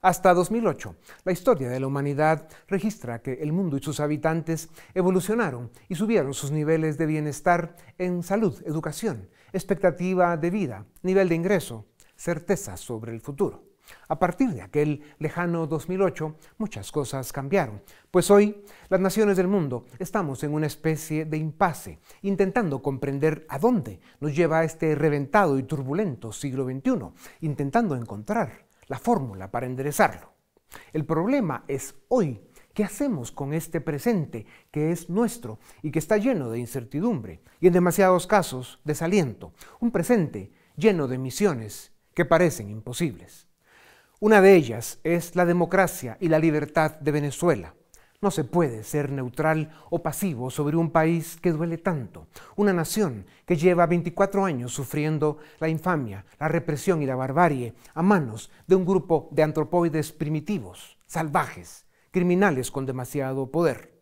Hasta 2008, la historia de la humanidad registra que el mundo y sus habitantes evolucionaron y subieron sus niveles de bienestar en salud, educación, expectativa de vida, nivel de ingreso, certeza sobre el futuro. A partir de aquel lejano 2008, muchas cosas cambiaron, pues hoy las naciones del mundo estamos en una especie de impasse, intentando comprender a dónde nos lleva este reventado y turbulento siglo XXI, intentando encontrar la fórmula para enderezarlo. El problema es hoy. ¿Qué hacemos con este presente que es nuestro y que está lleno de incertidumbre y en demasiados casos desaliento? Un presente lleno de misiones que parecen imposibles. Una de ellas es la democracia y la libertad de Venezuela, no se puede ser neutral o pasivo sobre un país que duele tanto, una nación que lleva 24 años sufriendo la infamia, la represión y la barbarie a manos de un grupo de antropoides primitivos, salvajes, criminales con demasiado poder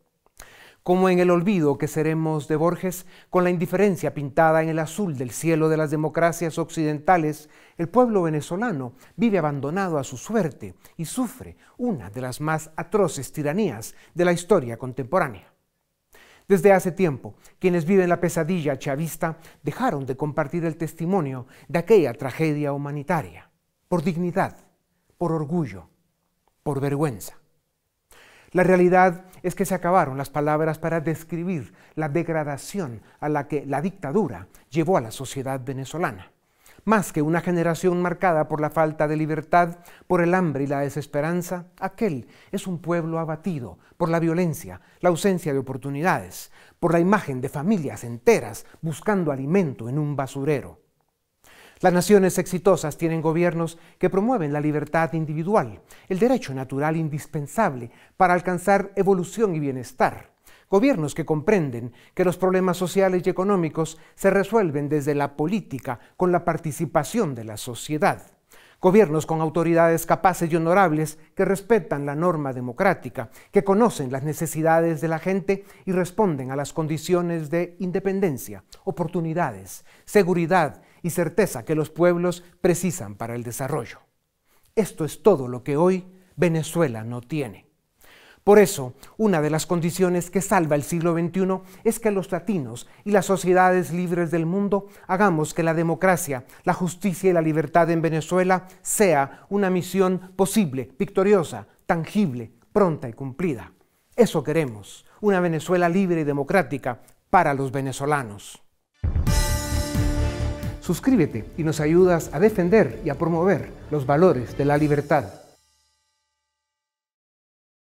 como en el olvido que seremos de Borges, con la indiferencia pintada en el azul del cielo de las democracias occidentales, el pueblo venezolano vive abandonado a su suerte y sufre una de las más atroces tiranías de la historia contemporánea. Desde hace tiempo, quienes viven la pesadilla chavista dejaron de compartir el testimonio de aquella tragedia humanitaria, por dignidad, por orgullo, por vergüenza. La realidad es que se acabaron las palabras para describir la degradación a la que la dictadura llevó a la sociedad venezolana. Más que una generación marcada por la falta de libertad, por el hambre y la desesperanza, aquel es un pueblo abatido por la violencia, la ausencia de oportunidades, por la imagen de familias enteras buscando alimento en un basurero. Las naciones exitosas tienen gobiernos que promueven la libertad individual, el derecho natural indispensable para alcanzar evolución y bienestar. Gobiernos que comprenden que los problemas sociales y económicos se resuelven desde la política con la participación de la sociedad. Gobiernos con autoridades capaces y honorables que respetan la norma democrática, que conocen las necesidades de la gente y responden a las condiciones de independencia, oportunidades, seguridad y certeza que los pueblos precisan para el desarrollo. Esto es todo lo que hoy Venezuela no tiene. Por eso, una de las condiciones que salva el siglo XXI es que los latinos y las sociedades libres del mundo hagamos que la democracia, la justicia y la libertad en Venezuela sea una misión posible, victoriosa, tangible, pronta y cumplida. Eso queremos, una Venezuela libre y democrática para los venezolanos. Suscríbete y nos ayudas a defender y a promover los valores de la libertad.